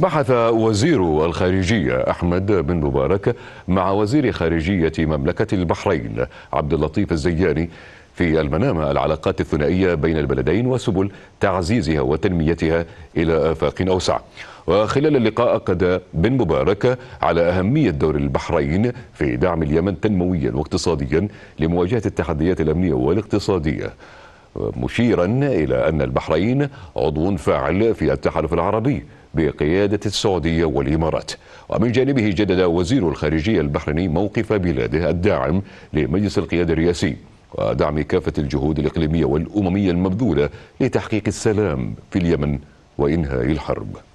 بحث وزير الخارجية أحمد بن مبارك مع وزير خارجية مملكة البحرين عبد اللطيف الزياني في المنامة العلاقات الثنائية بين البلدين وسبل تعزيزها وتنميتها إلى آفاق أوسع وخلال اللقاء أكد بن مبارك على أهمية دور البحرين في دعم اليمن تنمويا واقتصاديا لمواجهة التحديات الأمنية والاقتصادية مشيرا إلى أن البحرين عضو فاعل في التحالف العربي بقيادة السعودية والإمارات ومن جانبه جدد وزير الخارجية البحريني موقف بلاده الداعم لمجلس القيادة الرئاسي ودعم كافة الجهود الإقليمية والأممية المبذولة لتحقيق السلام في اليمن وإنهاء الحرب